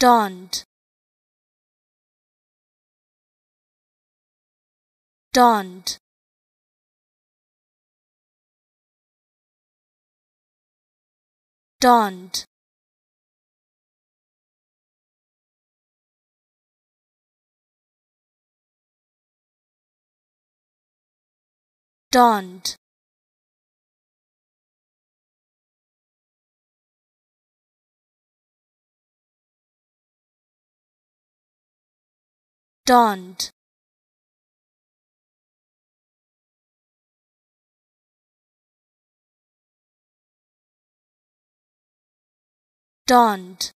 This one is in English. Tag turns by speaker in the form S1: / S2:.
S1: dawned dawned dawned dawned dawned dawned